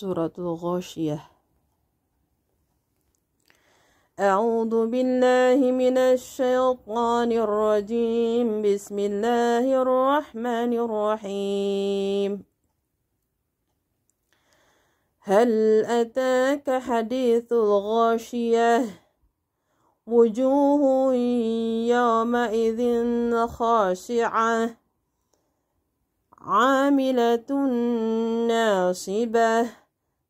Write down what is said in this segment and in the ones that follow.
سورة الغاشية أعوذ بالله من الشيطان الرجيم بسم الله الرحمن الرحيم هل أتاك حديث الغاشية وجوه يومئذ خاشعة عاملة ناصبة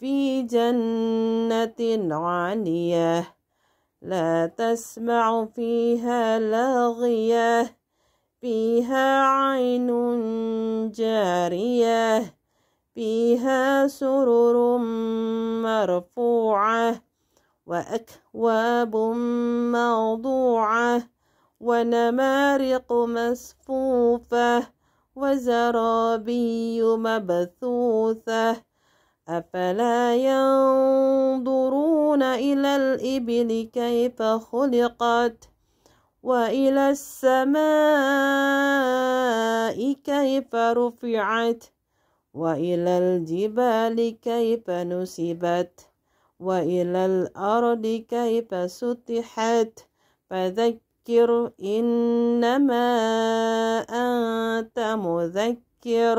في جنة عالية لا تسمع فيها لغية فيها عين جارية فيها سرر مرفوعة وأكواب موضوعة ونمارق مصفوفة وزرابي مبثوثة أفلا ينظرون إلى الإبل كيف خلقت وإلى السماء كيف رفعت وإلى الجبال كيف نسبت وإلى الأرض كيف سطحت فذكر إنما أنت مذكر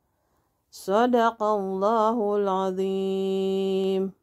صدق الله العظيم